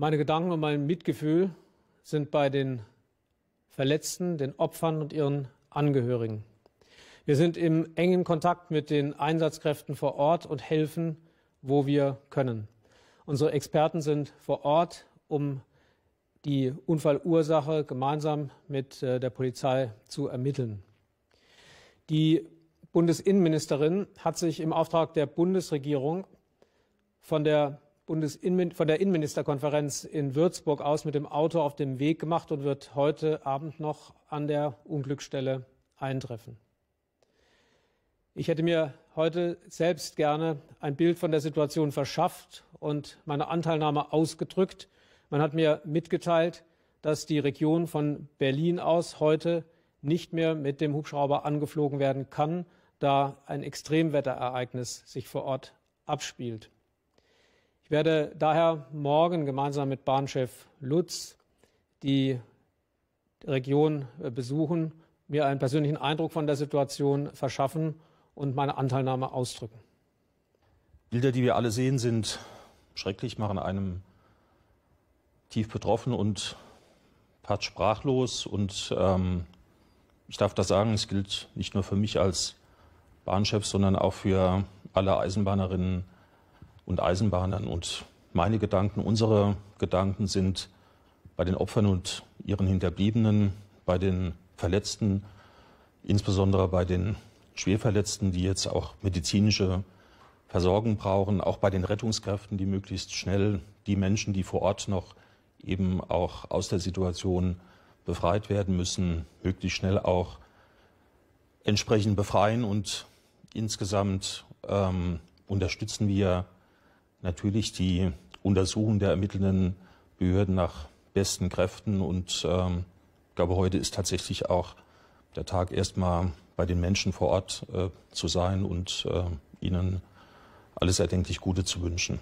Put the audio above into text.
Meine Gedanken und mein Mitgefühl sind bei den Verletzten, den Opfern und ihren Angehörigen. Wir sind im engen Kontakt mit den Einsatzkräften vor Ort und helfen, wo wir können. Unsere Experten sind vor Ort, um die Unfallursache gemeinsam mit äh, der Polizei zu ermitteln. Die Bundesinnenministerin hat sich im Auftrag der Bundesregierung von der Bundesin von der Innenministerkonferenz in Würzburg aus mit dem Auto auf dem Weg gemacht und wird heute Abend noch an der Unglücksstelle eintreffen. Ich hätte mir heute selbst gerne ein Bild von der Situation verschafft und meine Anteilnahme ausgedrückt. Man hat mir mitgeteilt, dass die Region von Berlin aus heute nicht mehr mit dem Hubschrauber angeflogen werden kann, da ein Extremwetterereignis sich vor Ort abspielt. Ich werde daher morgen gemeinsam mit Bahnchef Lutz die Region äh, besuchen, mir einen persönlichen Eindruck von der Situation verschaffen und meine Anteilnahme ausdrücken. Bilder, die wir alle sehen, sind schrecklich, machen einem tief betroffen und part sprachlos. Und ähm, ich darf das sagen, es gilt nicht nur für mich als Bahnchef, sondern auch für alle Eisenbahnerinnen und Eisenbahnern. Und meine Gedanken, unsere Gedanken sind bei den Opfern und ihren Hinterbliebenen, bei den Verletzten, insbesondere bei den Schwerverletzten, die jetzt auch medizinische Versorgung brauchen, auch bei den Rettungskräften, die möglichst schnell die Menschen, die vor Ort noch eben auch aus der Situation befreit werden müssen, möglichst schnell auch entsprechend befreien und insgesamt ähm, unterstützen wir natürlich die Untersuchung der ermittelnden Behörden nach besten Kräften. Und ähm, ich glaube, heute ist tatsächlich auch der Tag erstmal bei den Menschen vor Ort äh, zu sein und äh, ihnen alles erdenklich Gute zu wünschen.